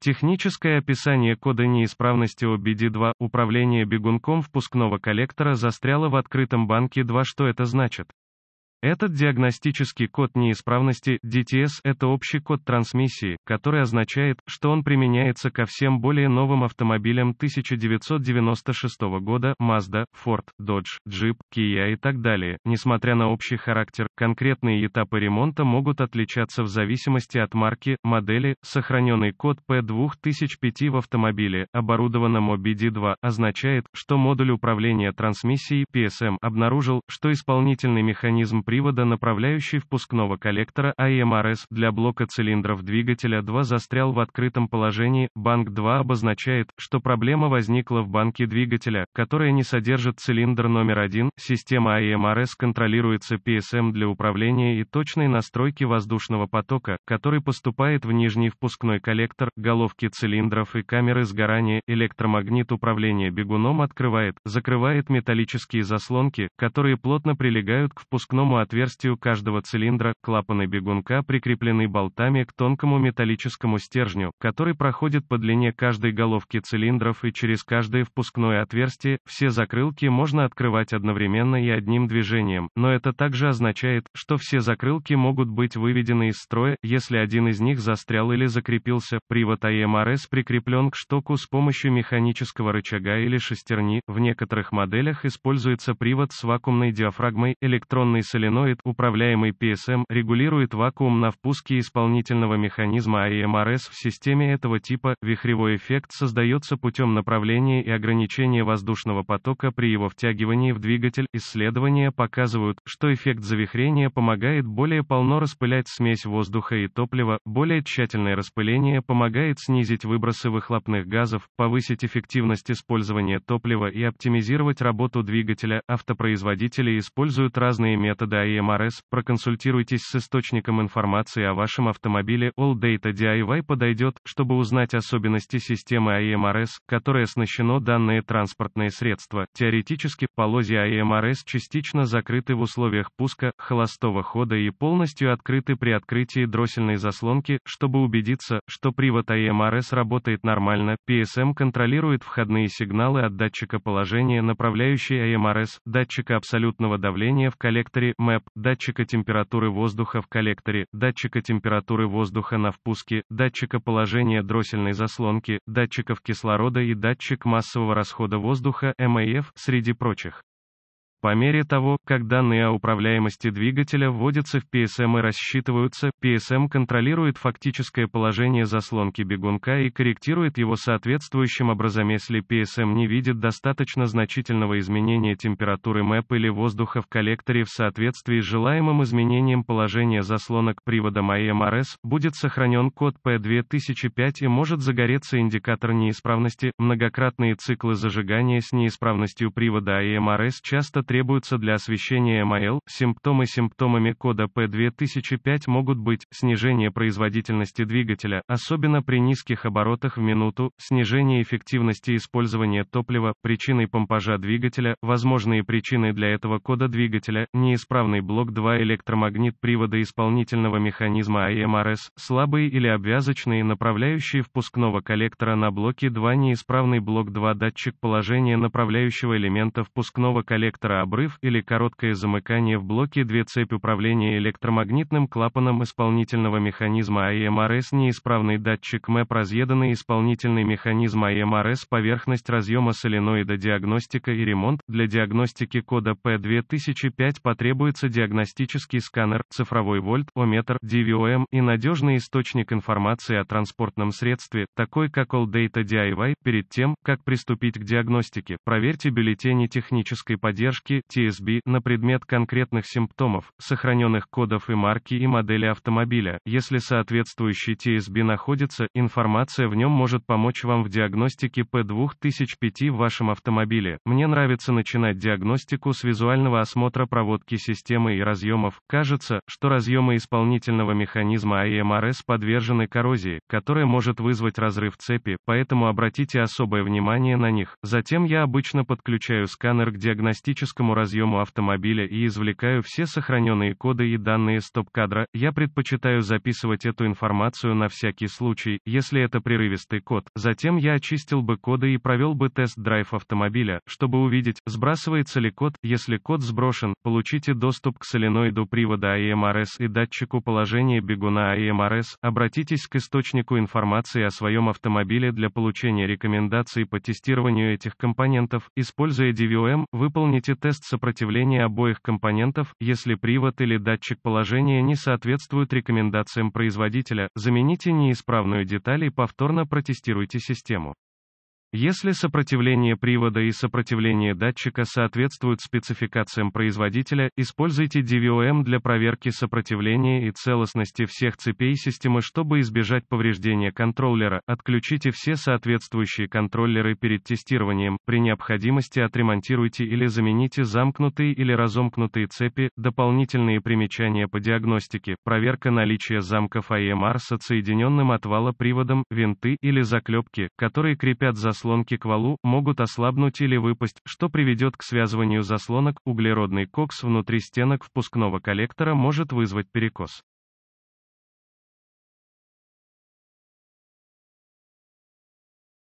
Техническое описание кода неисправности OBD2 управление бегунком впускного коллектора застряло в открытом банке 2 Что это значит? Этот диагностический код неисправности DTS – это общий код трансмиссии, который означает, что он применяется ко всем более новым автомобилям 1996 года Mazda, Ford, Dodge, Jeep, Kia и так далее. Несмотря на общий характер, конкретные этапы ремонта могут отличаться в зависимости от марки, модели. Сохраненный код P2005 в автомобиле, оборудованном OBD2, означает, что модуль управления трансмиссией PSM эм, обнаружил, что исполнительный механизм привода направляющей впускного коллектора АМРС для блока цилиндров двигателя 2 застрял в открытом положении. Банк 2 обозначает, что проблема возникла в банке двигателя, которая не содержит цилиндр номер 1. Система АМРС контролируется PSM для управления и точной настройки воздушного потока, который поступает в нижний впускной коллектор, головки цилиндров и камеры сгорания. Электромагнит управления бегуном открывает, закрывает металлические заслонки, которые плотно прилегают к впускному узкому отверстию каждого цилиндра, клапаны бегунка прикреплены болтами к тонкому металлическому стержню, который проходит по длине каждой головки цилиндров и через каждое впускное отверстие, все закрылки можно открывать одновременно и одним движением, но это также означает, что все закрылки могут быть выведены из строя, если один из них застрял или закрепился. Привод АМРС прикреплен к штоку с помощью механического рычага или шестерни, в некоторых моделях используется привод с вакуумной диафрагмой, электронный соленоид соленоид, управляемый PSM, регулирует вакуум на впуске исполнительного механизма AMRS в системе этого типа. Вихревой эффект создается путем направления и ограничения воздушного потока при его втягивании в двигатель. Исследования показывают, что эффект завихрения помогает более полно распылять смесь воздуха и топлива, более тщательное распыление помогает снизить выбросы выхлопных газов, повысить эффективность использования топлива и оптимизировать работу двигателя. Автопроизводители используют разные методы DIMRS, проконсультируйтесь с источником информации о вашем автомобиле. All Data DIY подойдет, чтобы узнать особенности системы AMRS, которая оснащено данное транспортные средства. Теоретически, полозья AMRS частично закрыты в условиях пуска, холостого хода и полностью открыты при открытии дроссельной заслонки, чтобы убедиться, что привод AMRS работает нормально. PSM контролирует входные сигналы от датчика положения, направляющей AMRS, датчика абсолютного давления в коллекторе, МЭП, датчика температуры воздуха в коллекторе, датчика температуры воздуха на впуске, датчика положения дроссельной заслонки, датчиков кислорода и датчик массового расхода воздуха, МАФ, среди прочих. По мере того, как данные о управляемости двигателя вводятся в PSM и рассчитываются, PSM контролирует фактическое положение заслонки бегунка и корректирует его соответствующим образом, если PSM не видит достаточно значительного изменения температуры МЭП или воздуха в коллекторе в соответствии с желаемым изменением положения заслонок привода IMRS, будет сохранен код P2005 и может загореться индикатор неисправности. Многократные циклы зажигания с неисправностью привода IMRS а часто требуются для освещения МАЭЛ. Симптомы Симптомами кода P2005 могут быть снижение производительности двигателя, особенно при низких оборотах в минуту, снижение эффективности использования топлива, причиной помпажа двигателя, возможные причины для этого кода двигателя, неисправный блок 2 электромагнит привода исполнительного механизма АМРС, слабые или обвязочные направляющие впускного коллектора на блоке 2 неисправный блок 2 датчик положения направляющего элемента впускного коллектора обрыв или короткое замыкание в блоке две цепь управления электромагнитным клапаном исполнительного механизма АМРС неисправный датчик МЭП разъеданный исполнительный механизм АМРС поверхность разъема соленоида диагностика и ремонт. Для диагностики кода P2005 потребуется диагностический сканер, цифровой вольт, ометр, DVOM эм и надежный источник информации о транспортном средстве, такой как All Data DIY. Перед тем, как приступить к диагностике, проверьте бюллетени технической поддержки марки TSB на предмет конкретных симптомов, сохраненных кодов и марки и модели автомобиля. Если соответствующий TSB находится, информация в нем может помочь вам в диагностике P2005 в вашем автомобиле. Мне нравится начинать диагностику с визуального осмотра проводки системы и разъемов. Кажется, что разъемы исполнительного механизма AMRS а подвержены коррозии, которая может вызвать разрыв цепи, поэтому обратите особое внимание на них. Затем я обычно подключаю сканер к диагностическому жесткому разъему автомобиля и извлекаю все сохраненные коды и данные стоп-кадра, я предпочитаю записывать эту информацию на всякий случай, если это прерывистый код. Затем я очистил бы коды и провел бы тест-драйв автомобиля, чтобы увидеть, сбрасывается ли код, если код сброшен, получите доступ к соленоиду привода AMRS а и датчику положения бегуна AMRS, а обратитесь к источнику информации о своем автомобиле для получения рекомендаций по тестированию этих компонентов, используя DVOM, выполните тест тест сопротивления обоих компонентов, если привод или датчик положения не соответствуют рекомендациям производителя, замените неисправную деталь и повторно протестируйте систему. Если сопротивление привода и сопротивление датчика соответствуют спецификациям производителя, используйте DVOM для проверки сопротивления и целостности всех цепей системы, чтобы избежать повреждения контроллера. Отключите все соответствующие контроллеры перед тестированием. При необходимости отремонтируйте или замените замкнутые или разомкнутые цепи. Дополнительные примечания по диагностике. Проверка наличия замков AMR с отсоединенным от приводом, винты или заклепки, которые крепят за заслонки к валу, могут ослабнуть или выпасть, что приведет к связыванию заслонок, углеродный кокс внутри стенок впускного коллектора может вызвать перекос.